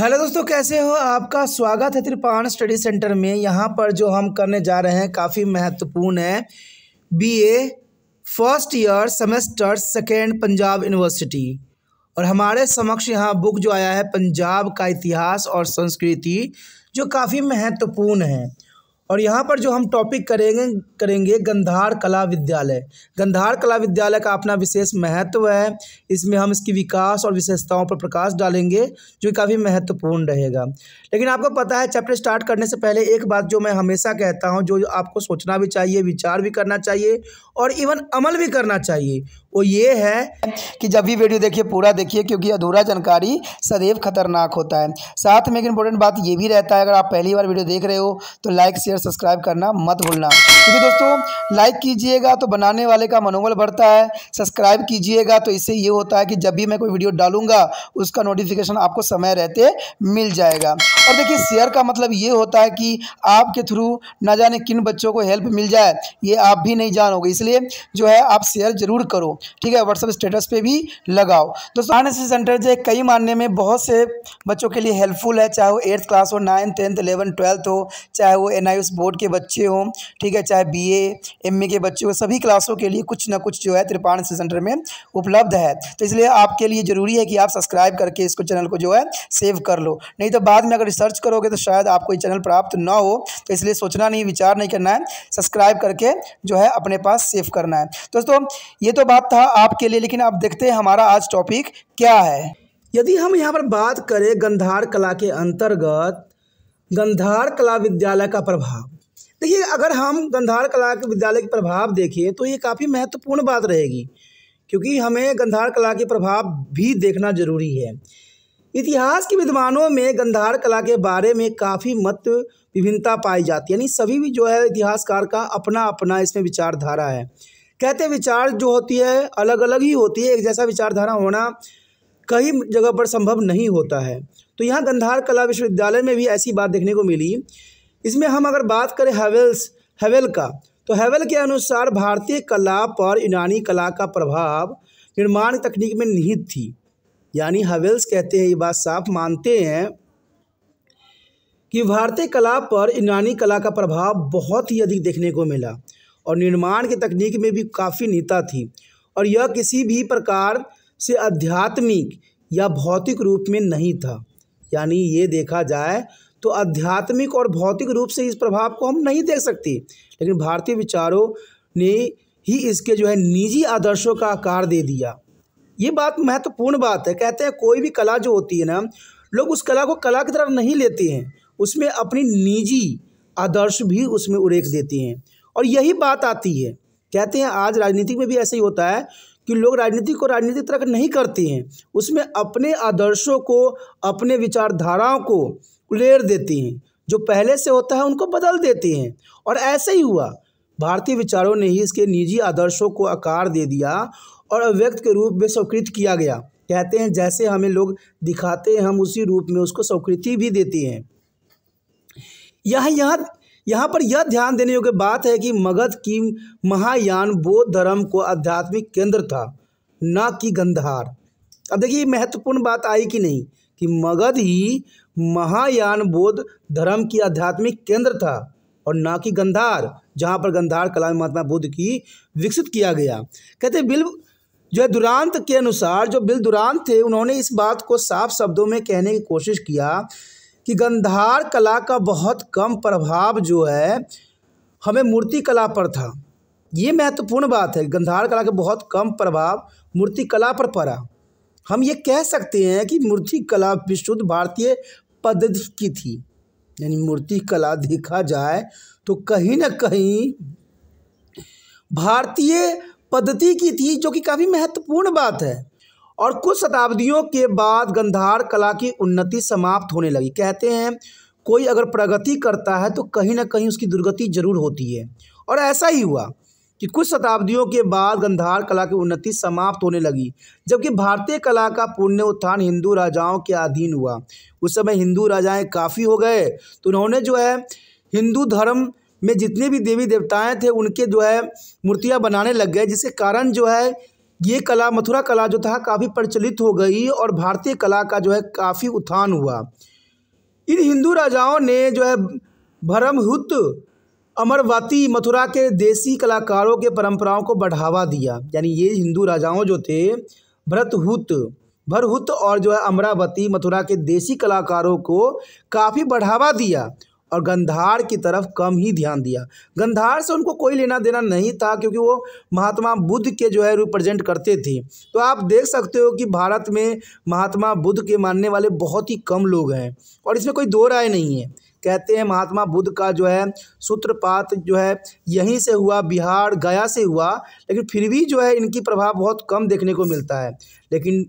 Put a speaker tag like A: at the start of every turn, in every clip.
A: hello दोस्तों कैसे हो आपका स्वागत है त्रिपाण स्टडी सेंटर में यहाँ
B: पर जो हम करने जा रहे हैं काफ़ी महत्वपूर्ण है BA first year semester second Punjab University और हमारे समक्ष यहाँ बुक जो आया है पंजाब का इतिहास और संस्कृति जो काफ़ी महत्वपूर्ण है और यहाँ पर जो हम टॉपिक करेंगे करेंगे गंधार कला विद्यालय गंधार कला विद्यालय का अपना विशेष महत्व है इसमें हम इसकी विकास और विशेषताओं पर प्रकाश डालेंगे जो काफ़ी महत्वपूर्ण रहेगा लेकिन आपको पता है चैप्टर स्टार्ट करने से पहले एक बात जो मैं हमेशा कहता हूँ जो आपको सोचना भी चाहिए विचार भी करना चाहिए और इवन अमल भी करना
A: चाहिए वो ये है कि जब भी वीडियो देखिए पूरा देखिए क्योंकि अधूरा जानकारी सदैव खतरनाक होता है साथ में एक इंपॉर्टेंट बात ये भी रहता है अगर आप पहली बार वीडियो देख रहे हो तो लाइक शेयर सब्सक्राइब करना मत भूलना क्योंकि दोस्तों लाइक कीजिएगा तो बनाने वाले का मनोबल बढ़ता है सब्सक्राइब कीजिएगा तो इससे ये होता है कि जब भी मैं कोई वीडियो डालूंगा उसका नोटिफिकेशन आपको समय रहते मिल जाएगा और देखिए शेयर का मतलब ये होता है कि आपके थ्रू ना जाने किन बच्चों को हेल्प मिल जाए ये आप भी नहीं जानोगे इसलिए जो है आप शेयर ज़रूर करो ठीक है व्हाट्सअप स्टेटस पे भी लगाओ दोस्तों फाइनेंस सेंटर जो है कई मानने में बहुत से बच्चों के लिए हेल्पफुल है चाहे वो एट्थ क्लास हो नाइन्थ टेंथ एलेवन ट्वेल्थ हो चाहे वो एन बोर्ड के बच्चे हों ठीक है चाहे बी ए के बच्चे हो सभी क्लासों के लिए कुछ ना कुछ जो है त्रिपाण सेंटर में उपलब्ध है तो इसलिए आपके लिए ज़रूरी है कि आप सब्सक्राइब करके इसको चैनल को जो है सेव कर लो नहीं तो बाद में अगर सर्च करोगे तो शायद आपको ये चैनल प्राप्त ना हो तो इसलिए सोचना नहीं विचार नहीं करना है सब्सक्राइब करके जो है अपने पास सेव करना है दोस्तों ये तो बात था आपके लिए लेकिन आप देखते हैं हमारा आज टॉपिक क्या है यदि हम यहाँ पर
B: बात करें गंधार कला के अंतर्गत गंधार कला विद्यालय का प्रभाव देखिए अगर हम गंधार कला के विद्यालय के प्रभाव देखें तो ये काफ़ी महत्वपूर्ण बात रहेगी क्योंकि हमें गंधार कला के प्रभाव भी देखना जरूरी है इतिहास के विद्वानों में गंधार कला के बारे में काफ़ी मत विभिन्नता पाई जाती है यानी सभी भी जो है इतिहासकार का अपना अपना इसमें विचारधारा है कहते विचार जो होती है अलग अलग ही होती है एक जैसा विचारधारा होना कई जगह पर संभव नहीं होता है तो यहाँ गंधार कला विश्वविद्यालय में भी ऐसी बात देखने को मिली इसमें हम अगर बात करें हेवेल्स हैवेल का तो हेवेल के अनुसार भारतीय कला पर यूनानी कला का प्रभाव निर्माण तकनीक में निहित थी यानी हवेल्स कहते हैं ये बात साफ मानते हैं कि भारतीय कला पर यूनानी कला का प्रभाव बहुत ही अधिक देखने को मिला और निर्माण की तकनीक में भी काफ़ी नीता थी और यह किसी भी प्रकार से आध्यात्मिक या भौतिक रूप में नहीं था यानी ये देखा जाए तो आध्यात्मिक और भौतिक रूप से इस प्रभाव को हम नहीं देख सकते लेकिन भारतीय विचारों ने ही इसके जो है निजी आदर्शों का आकार दे दिया ये बात महत्वपूर्ण बात है कहते हैं कोई भी कला जो होती है ना लोग उस कला को कला की तरफ नहीं लेते हैं उसमें अपनी निजी आदर्श भी उसमें उड़ेक देते हैं और यही बात आती है कहते हैं आज राजनीति में भी ऐसे ही होता है कि लोग राजनीति को राजनीतिक तरह नहीं करते हैं उसमें अपने आदर्शों को अपने विचारधाराओं को उलेर देते हैं जो पहले से होता है उनको बदल देते हैं और ऐसे ही हुआ भारतीय विचारों ने ही इसके निजी आदर्शों को आकार दे दिया और अव्यक्त के रूप में स्वकृत किया गया कहते हैं जैसे हमें लोग दिखाते हैं हम उसी रूप में उसको स्वकृति भी देते हैं यह यहाँ यहाँ पर यह ध्यान देने योग्य बात है कि मगध की महायान बौद्ध धर्म को आध्यात्मिक केंद्र था न कि गंधार अब देखिए महत्वपूर्ण बात आई कि नहीं कि मगध ही महायान बौद्ध धर्म की आध्यात्मिक केंद्र था और न कि गंधार जहाँ पर गंधार कला में महात्मा बुद्ध की विकसित किया गया कहते बिल्व जो है दुरांत के अनुसार जो बिल दुरांत थे उन्होंने इस बात को साफ शब्दों में कहने की कोशिश किया कि गंधार कला का बहुत कम प्रभाव जो है हमें मूर्ति कला पर था ये महत्वपूर्ण बात है गंधार कला का बहुत कम प्रभाव मूर्ति कला पर पड़ा हम ये कह सकते हैं कि मूर्ति कला विशुद्ध भारतीय पद्धति की थी यानी मूर्ति कला देखा जाए तो कहीं ना कहीं भारतीय पद्धति की थी जो कि काफ़ी महत्वपूर्ण बात है और कुछ शताब्दियों के बाद गंधार कला की उन्नति समाप्त होने लगी कहते हैं कोई अगर प्रगति करता है तो कहीं ना कहीं उसकी दुर्गति जरूर होती है और ऐसा ही हुआ कि कुछ शताब्दियों के बाद गंधार कला की उन्नति समाप्त होने लगी जबकि भारतीय कला का पुण्य उत्थान हिंदू राजाओं के अधीन हुआ उस समय हिंदू राजाएं काफ़ी हो गए तो उन्होंने जो है हिंदू धर्म में जितने भी देवी देवताएँ थे उनके जो है मूर्तियाँ बनाने लग गए जिसके कारण जो है ये कला मथुरा कला जो था काफ़ी प्रचलित हो गई और भारतीय कला का जो है काफ़ी उत्थान हुआ इन हिंदू राजाओं ने जो है भरमहुत अमरवाती मथुरा के देसी कलाकारों के परंपराओं को बढ़ावा दिया यानी ये हिंदू राजाओं जो थे भरतहुत भरहुत और जो है अमरावती मथुरा के देसी कलाकारों को काफ़ी बढ़ावा दिया और गंधार की तरफ कम ही ध्यान दिया गंधार से उनको कोई लेना देना नहीं था क्योंकि वो महात्मा बुद्ध के जो है रिप्रेजेंट करते थे तो आप देख सकते हो कि भारत में महात्मा बुद्ध के मानने वाले बहुत ही कम लोग हैं और इसमें कोई दो राय नहीं है कहते हैं महात्मा बुद्ध का जो है सूत्रपात जो है यहीं से हुआ बिहार गया से हुआ लेकिन फिर भी जो है इनकी प्रभाव बहुत कम देखने को मिलता है लेकिन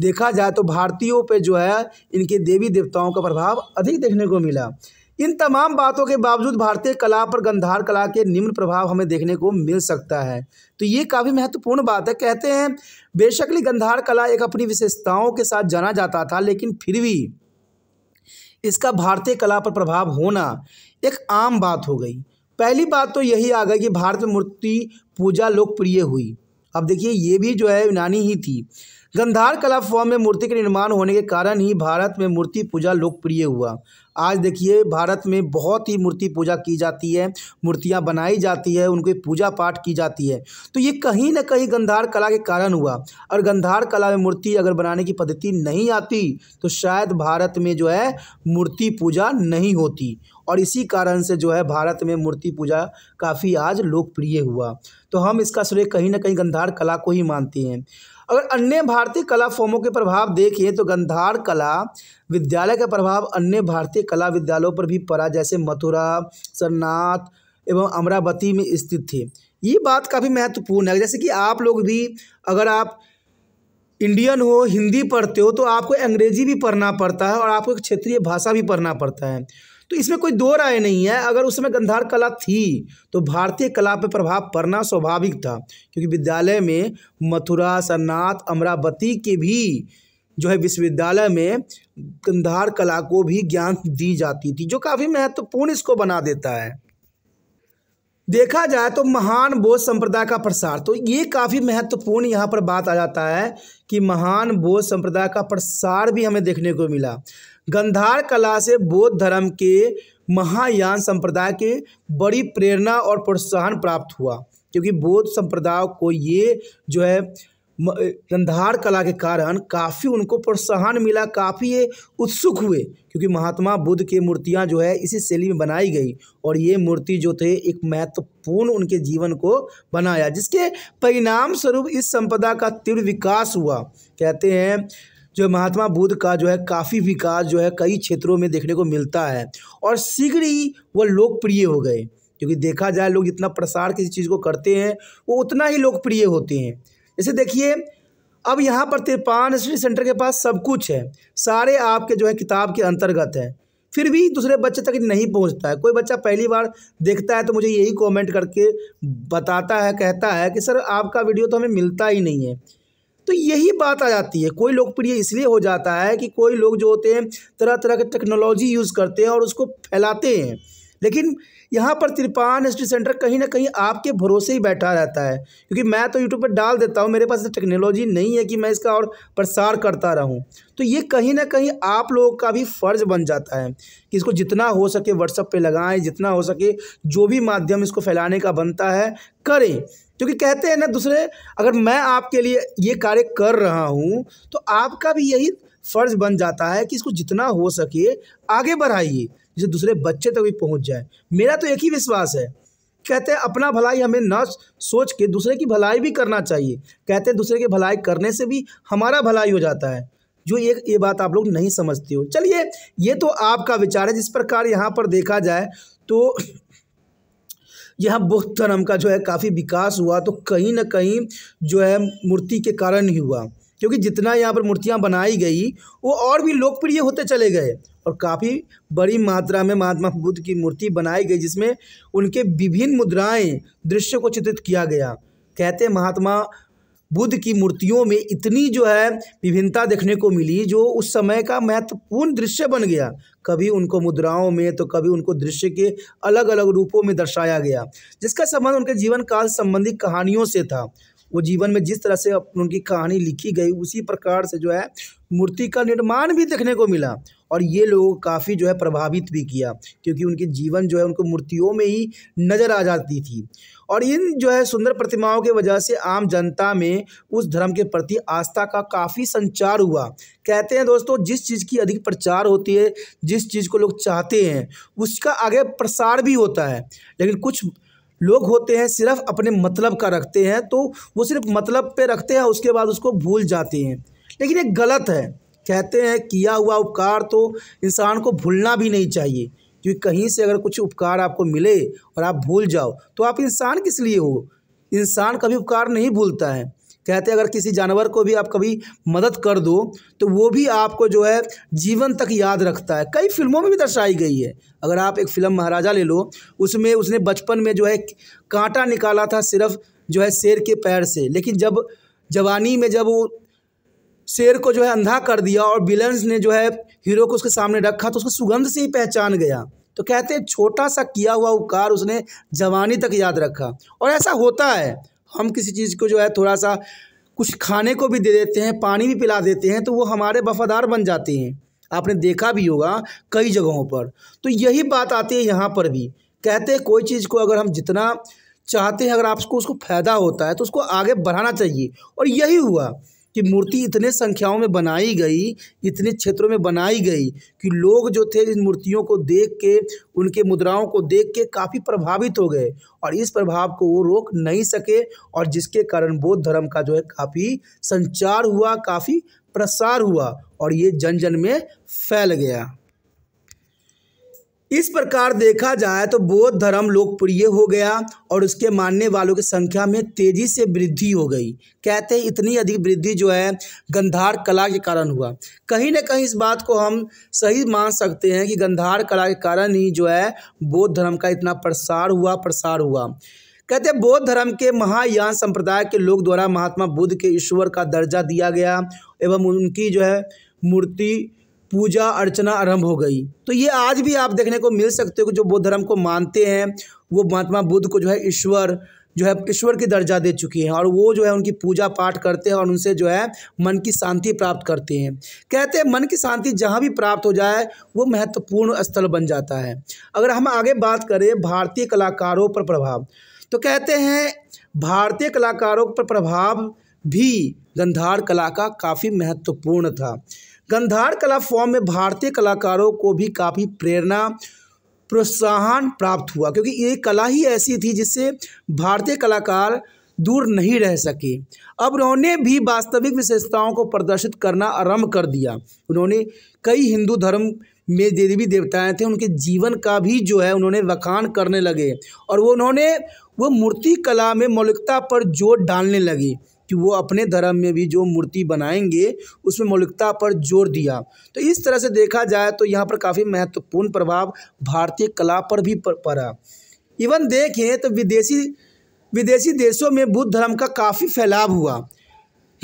B: देखा जाए तो भारतीयों पे जो है इनके देवी देवताओं का प्रभाव अधिक देखने को मिला इन तमाम बातों के बावजूद भारतीय कला पर गंधार कला के निम्न प्रभाव हमें देखने को मिल सकता है तो ये काफ़ी महत्वपूर्ण बात है कहते हैं बेशकली गंधार कला एक अपनी विशेषताओं के साथ जाना जाता था लेकिन फिर भी इसका भारतीय कला पर प्रभाव होना एक आम बात हो गई पहली बात तो यही आ गई कि भारत में मूर्ति पूजा लोकप्रिय हुई अब देखिए ये भी जो है यूनानी ही थी गंधार कला फॉर्म में मूर्ति के निर्माण होने के कारण ही भारत में मूर्ति पूजा लोकप्रिय हुआ आज देखिए भारत में बहुत ही मूर्ति पूजा की जाती है मूर्तियाँ बनाई जाती है उनकी पूजा पाठ की जाती है तो ये कहीं ना कहीं गंधार कला के कारण हुआ और गंधार कला में मूर्ति अगर बनाने की पद्धति नहीं आती तो शायद भारत में जो है मूर्ति पूजा नहीं होती और इसी कारण से जो है भारत में मूर्ति पूजा काफ़ी आज लोकप्रिय हुआ तो हम इसका श्रेय कहीं ना कहीं गंधार कला को ही मानते हैं अगर अन्य भारतीय कला फॉर्मों के प्रभाव देखें तो गंधार कला विद्यालय का प्रभाव अन्य भारतीय कला विद्यालयों पर भी पड़ा जैसे मथुरा सरनाथ एवं अमरावती में स्थित थे ये बात काफ़ी महत्वपूर्ण है जैसे कि आप लोग भी अगर आप इंडियन हो हिंदी पढ़ते हो तो आपको अंग्रेजी भी पढ़ना पड़ता है और आपको क्षेत्रीय भाषा भी पढ़ना पड़ता है तो इसमें कोई दो राय नहीं है अगर उस समय गंधार कला थी तो भारतीय कला पर प्रभाव पड़ना स्वाभाविक था क्योंकि विद्यालय में मथुरा सरनाथ अमरावती के भी जो है विश्वविद्यालय में गंधार कला को भी ज्ञान दी जाती थी जो काफ़ी महत्वपूर्ण इसको बना देता है देखा जाए तो महान बोध संप्रदाय का प्रसार तो ये काफ़ी महत्वपूर्ण यहाँ पर बात आ जाता है कि महान बोध संप्रदाय का प्रसार भी हमें देखने को मिला गंधार कला से बौद्ध धर्म के महायान संप्रदाय के बड़ी प्रेरणा और प्रोत्साहन प्राप्त हुआ क्योंकि बौद्ध संप्रदाय को ये जो है गंधार कला के कारण काफ़ी उनको प्रोत्साहन मिला काफ़ी ये उत्सुक हुए क्योंकि महात्मा बुद्ध के मूर्तियाँ जो है इसी शैली में बनाई गई और ये मूर्ति जो थे एक महत्वपूर्ण उनके जीवन को बनाया जिसके परिणाम स्वरूप इस संपदा का तीव्र विकास हुआ कहते हैं जो महात्मा बुद्ध का जो है काफ़ी विकास जो है कई क्षेत्रों में देखने को मिलता है और शीघ्र ही वह लोकप्रिय हो गए क्योंकि देखा जाए लोग जितना प्रसार किसी चीज़ को करते हैं वो उतना ही लोकप्रिय होते हैं जैसे देखिए अब यहाँ पर तिरपान स्टडी सेंटर के पास सब कुछ है सारे आपके जो है किताब के अंतर्गत है फिर भी दूसरे बच्चे तक नहीं पहुंचता है कोई बच्चा पहली बार देखता है तो मुझे यही कमेंट करके बताता है कहता है कि सर आपका वीडियो तो हमें मिलता ही नहीं है तो यही बात आ जाती है कोई लोकप्रिय इसलिए हो जाता है कि कोई लोग जो होते हैं तरह तरह के टेक्नोलॉजी यूज़ करते हैं और उसको फैलाते हैं लेकिन यहाँ पर त्रिपान हिस्ट्री सेंटर कहीं ना कहीं आपके भरोसे ही बैठा रहता है क्योंकि मैं तो यूट्यूब पर डाल देता हूँ मेरे पास टेक्नोलॉजी नहीं है कि मैं इसका और प्रसार करता रहूँ तो ये कहीं ना कहीं आप लोगों का भी फ़र्ज़ बन जाता है कि इसको जितना हो सके व्हाट्सअप पे लगाएं जितना हो सके जो भी माध्यम इसको फैलाने का बनता है करें क्योंकि कहते हैं ना दूसरे अगर मैं आपके लिए ये कार्य कर रहा हूँ तो आपका भी यही फ़र्ज बन जाता है कि इसको जितना हो सके आगे बढ़ाइए जिससे दूसरे बच्चे तक तो भी पहुँच जाए मेरा तो एक ही विश्वास है कहते हैं अपना भलाई हमें ना सोच के दूसरे की भलाई भी करना चाहिए कहते हैं दूसरे की भलाई करने से भी हमारा भलाई हो जाता है जो ये ये बात आप लोग नहीं समझते हो चलिए ये तो आपका विचार है जिस प्रकार यहाँ पर देखा जाए तो यहाँ बौद्ध धर्म का जो है काफ़ी विकास हुआ तो कहीं ना कहीं जो है मूर्ति के कारण ही हुआ क्योंकि जितना यहाँ पर मूर्तियाँ बनाई गई वो और भी लोकप्रिय होते चले गए और काफ़ी बड़ी मात्रा में महात्मा बुद्ध की मूर्ति बनाई गई जिसमें उनके विभिन्न मुद्राएं दृश्य को चित्रित किया गया कहते महात्मा बुद्ध की मूर्तियों में इतनी जो है विभिन्नता देखने को मिली जो उस समय का महत्वपूर्ण दृश्य बन गया कभी उनको मुद्राओं में तो कभी उनको दृश्य के अलग अलग रूपों में दर्शाया गया जिसका संबंध उनके जीवन काल संबंधी कहानियों से था वो जीवन में जिस तरह से उनकी कहानी लिखी गई उसी प्रकार से जो है मूर्ति का निर्माण भी देखने को मिला और ये लोगों को काफ़ी जो है प्रभावित भी किया क्योंकि उनके जीवन जो है उनको मूर्तियों में ही नज़र आ जाती थी और इन जो है सुंदर प्रतिमाओं की वजह से आम जनता में उस धर्म के प्रति आस्था का काफ़ी संचार हुआ कहते हैं दोस्तों जिस चीज़ की अधिक प्रचार होती है जिस चीज़ को लोग चाहते हैं उसका आगे प्रसार भी होता है लेकिन कुछ लोग होते हैं सिर्फ अपने मतलब का रखते हैं तो वो सिर्फ मतलब पे रखते हैं उसके बाद उसको भूल जाते हैं लेकिन ये गलत है कहते हैं किया हुआ उपकार तो इंसान को भूलना भी नहीं चाहिए क्योंकि कहीं से अगर कुछ उपकार आपको मिले और आप भूल जाओ तो आप इंसान किस लिए हो इंसान कभी उपकार नहीं भूलता है कहते अगर किसी जानवर को भी आप कभी मदद कर दो तो वो भी आपको जो है जीवन तक याद रखता है कई फिल्मों में भी दर्शाई गई है अगर आप एक फिल्म महाराजा ले लो उसमें उसने बचपन में जो है कांटा निकाला था सिर्फ जो है शेर के पैर से लेकिन जब जवानी में जब वो शेर को जो है अंधा कर दिया और विलन्स ने जो है हीरो को उसके सामने रखा तो उसको सुगंध से ही पहचान गया तो कहते हैं छोटा सा किया हुआ उपकार उसने जवानी तक याद रखा और ऐसा होता है हम किसी चीज़ को जो है थोड़ा सा कुछ खाने को भी दे देते हैं पानी भी पिला देते हैं तो वो हमारे वफादार बन जाते हैं आपने देखा भी होगा कई जगहों पर तो यही बात आती है यहाँ पर भी कहते हैं कोई चीज़ को अगर हम जितना चाहते हैं अगर आपको उसको फ़ायदा होता है तो उसको आगे बढ़ाना चाहिए और यही हुआ कि मूर्ति इतने संख्याओं में बनाई गई इतने क्षेत्रों में बनाई गई कि लोग जो थे इन मूर्तियों को देख के उनके मुद्राओं को देख के काफ़ी प्रभावित हो गए और इस प्रभाव को वो रोक नहीं सके और जिसके कारण बौद्ध धर्म का जो है काफ़ी संचार हुआ काफ़ी प्रसार हुआ और ये जन जन में फैल गया इस प्रकार देखा जाए तो बौद्ध धर्म लोकप्रिय हो गया और उसके मानने वालों की संख्या में तेजी से वृद्धि हो गई कहते हैं इतनी अधिक वृद्धि जो है गंधार कला के कारण हुआ कहीं ना कहीं इस बात को हम सही मान सकते हैं कि गंधार कला के कारण ही जो है बौद्ध धर्म का इतना प्रसार हुआ प्रसार हुआ कहते हैं बौद्ध धर्म के महायान संप्रदाय के लोग द्वारा महात्मा बुद्ध के ईश्वर का दर्जा दिया गया एवं उनकी जो है मूर्ति पूजा अर्चना आरंभ हो गई तो ये आज भी आप देखने को मिल सकते हो कि जो बौद्ध धर्म को मानते हैं वो महात्मा बुद्ध को जो है ईश्वर जो है ईश्वर की दर्जा दे चुकी हैं और वो जो है उनकी पूजा पाठ करते हैं और उनसे जो है मन की शांति प्राप्त करते हैं कहते हैं मन की शांति जहाँ भी प्राप्त हो जाए वो महत्वपूर्ण स्थल बन जाता है अगर हम आगे बात करें भारतीय कलाकारों पर प्रभाव तो कहते हैं भारतीय कलाकारों पर प्रभाव भी गंधार कला का काफ़ी महत्वपूर्ण था गंधार कला फॉर्म में भारतीय कलाकारों को भी काफ़ी प्रेरणा प्रोत्साहन प्राप्त हुआ क्योंकि ये कला ही ऐसी थी जिससे भारतीय कलाकार दूर नहीं रह सके अब उन्होंने भी वास्तविक विशेषताओं को प्रदर्शित करना आरंभ कर दिया उन्होंने कई हिंदू धर्म में देवी देवताएं थे उनके जीवन का भी जो है उन्होंने वखान करने लगे और वो उन्होंने वो मूर्ति कला में मौलिकता पर जोर डालने लगे कि वो अपने धर्म में भी जो मूर्ति बनाएंगे उसमें मौलिकता पर जोर दिया तो इस तरह से देखा जाए तो यहाँ पर काफ़ी महत्वपूर्ण प्रभाव भारतीय कला पर भी पड़ा इवन देखें तो विदेशी विदेशी देशों में बुद्ध धर्म का काफ़ी फैलाव हुआ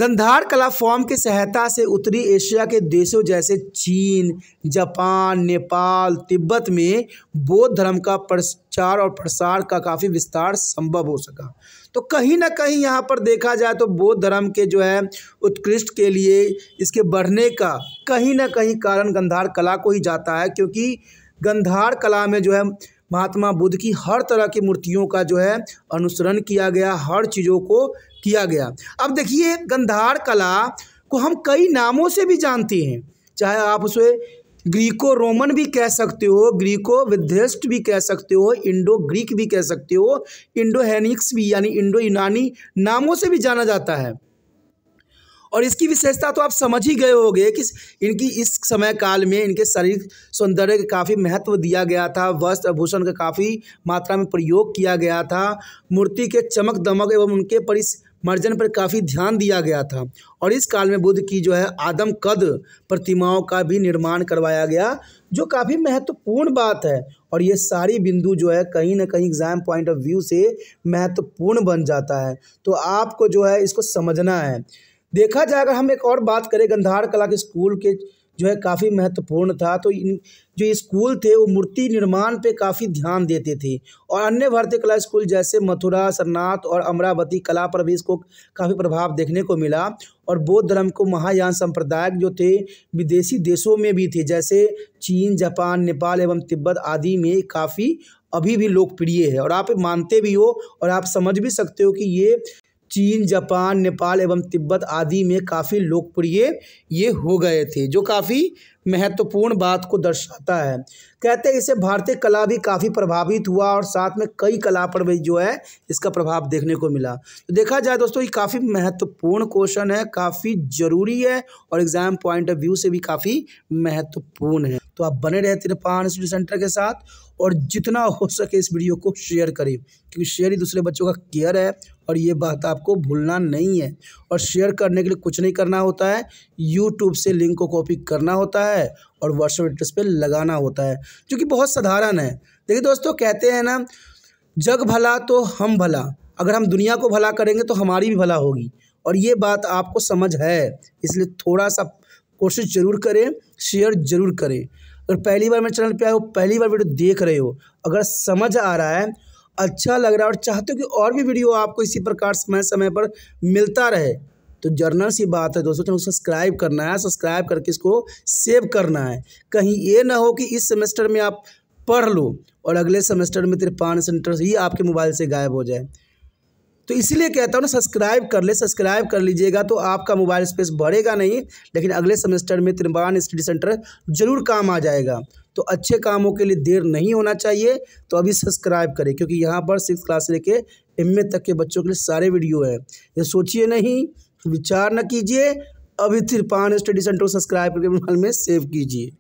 B: गंधार कला फॉर्म की सहायता से उत्तरी एशिया के देशों जैसे चीन जापान नेपाल तिब्बत में बौद्ध धर्म का प्रचार और प्रसार का काफ़ी विस्तार संभव हो सका तो कहीं ना कहीं यहाँ पर देखा जाए तो बौद्ध धर्म के जो है उत्कृष्ट के लिए इसके बढ़ने का कहीं ना कहीं कारण गंधार कला को ही जाता है क्योंकि गंधार कला में जो है महात्मा बुद्ध की हर तरह की मूर्तियों का जो है अनुसरण किया गया हर चीज़ों को किया गया अब देखिए गंधार कला को हम कई नामों से भी जानते हैं चाहे आप उसे ग्रीको रोमन भी कह सकते हो ग्रीको विध्यस्ट भी कह सकते हो इंडो ग्रीक भी कह सकते हो इंडो हैनिक्स भी यानी इंडो यूनानी नामों से भी जाना जाता है और इसकी विशेषता तो आप समझ ही गए होंगे कि इनकी इस समय काल में इनके शरीर सौंदर्य का काफ़ी महत्व दिया गया था वस्त्र आभूषण का काफ़ी मात्रा में प्रयोग किया गया था मूर्ति के चमक दमक एवं उनके परिस मर्जन पर काफ़ी ध्यान दिया गया था और इस काल में बुद्ध की जो है आदम कद प्रतिमाओं का भी निर्माण करवाया गया जो काफ़ी महत्वपूर्ण बात है और ये सारी बिंदु जो है कहीं ना कहीं एग्ज़ाम पॉइंट ऑफ व्यू से महत्वपूर्ण बन जाता है तो आपको जो है इसको समझना है देखा जाए अगर हम एक और बात करें गंधार कला के स्कूल के जो है काफ़ी महत्वपूर्ण था तो इन जो स्कूल थे वो मूर्ति निर्माण पे काफ़ी ध्यान देते थे और अन्य भारतीय कला स्कूल जैसे मथुरा सरनाथ और अमरावती कला पर भी इसको काफ़ी प्रभाव देखने को मिला और बौद्ध धर्म को महायान संप्रदाय जो थे विदेशी देशों में भी थे जैसे चीन जापान नेपाल एवं तिब्बत आदि में काफ़ी अभी भी लोकप्रिय है और आप मानते भी हो और आप समझ भी सकते हो कि ये चीन जापान नेपाल एवं तिब्बत आदि में काफ़ी लोकप्रिय ये हो गए थे जो काफ़ी महत्वपूर्ण बात को दर्शाता है कहते हैं इसे भारतीय कला भी काफ़ी प्रभावित हुआ और साथ में कई कला पर भी जो है इसका प्रभाव देखने को मिला तो देखा जाए दोस्तों ये काफ़ी महत्वपूर्ण क्वेश्चन है काफ़ी ज़रूरी है और एग्ज़ाम पॉइंट ऑफ व्यू से भी काफ़ी महत्वपूर्ण है तो आप बने रहे तिरपान स्टडी सेंटर के साथ और जितना हो सके इस वीडियो को शेयर करें क्योंकि शेयर ही दूसरे बच्चों का केयर है और ये बात आपको भूलना नहीं है और शेयर करने के लिए कुछ नहीं करना होता है यूट्यूब से लिंक को कॉपी करना होता है और व्हाट्सएप एड्रेस पे लगाना होता है जो कि बहुत साधारण है देखिए दोस्तों कहते हैं ना जग भला तो हम भला अगर हम दुनिया को भला करेंगे तो हमारी भी भला होगी और ये बात आपको समझ है इसलिए थोड़ा सा कोशिश ज़रूर करें शेयर ज़रूर करें अगर पहली बार मेरे चैनल पे आए हो पहली बार वीडियो देख रहे हो अगर समझ आ रहा है अच्छा लग रहा है और चाहते हो कि और भी वीडियो आपको इसी प्रकार समय समय पर मिलता रहे तो जर्नल सी बात है दोस्तों चैनल सब्सक्राइब करना है सब्सक्राइब करके इसको सेव करना है कहीं ये ना हो कि इस सेमेस्टर में आप पढ़ लो और अगले सेमेस्टर में तिरपान सेंटर ही आपके मोबाइल से गायब हो जाए तो इसलिए कहता हूँ ना सब्सक्राइब कर ले सब्सक्राइब कर लीजिएगा तो आपका मोबाइल स्पेस बढ़ेगा नहीं लेकिन अगले सेमेस्टर में त्रिपान स्टडी सेंटर जरूर काम आ जाएगा तो अच्छे कामों के लिए देर नहीं होना चाहिए तो अभी सब्सक्राइब करें क्योंकि यहाँ पर सिक्स क्लास से लेके एम तक के बच्चों के लिए सारे वीडियो हैं ये सोचिए नहीं विचार न कीजिए अभी त्रिपान स्टडी सेंटर को सब्सक्राइब करके मोबाइल में सेव कीजिए